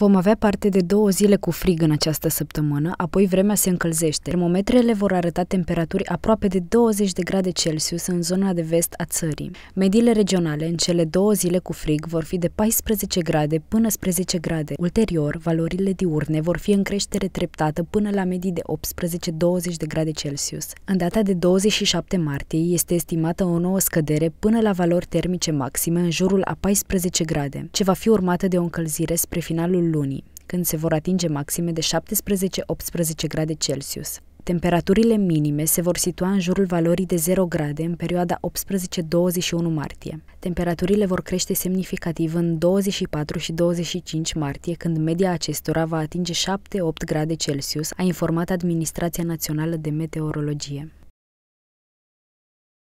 Vom avea parte de două zile cu frig în această săptămână, apoi vremea se încălzește. Termometrele vor arăta temperaturi aproape de 20 de grade Celsius în zona de vest a țării. Mediile regionale în cele două zile cu frig vor fi de 14 grade până spre 10 grade. Ulterior, valorile diurne vor fi în creștere treptată până la medii de 18-20 de grade Celsius. În data de 27 martie este estimată o nouă scădere până la valori termice maxime în jurul a 14 grade, ce va fi urmată de o încălzire spre finalul lunii, când se vor atinge maxime de 17-18 grade Celsius. Temperaturile minime se vor situa în jurul valorii de 0 grade în perioada 18-21 martie. Temperaturile vor crește semnificativ în 24 și 25 martie, când media acestora va atinge 7-8 grade Celsius, a informat Administrația Națională de Meteorologie.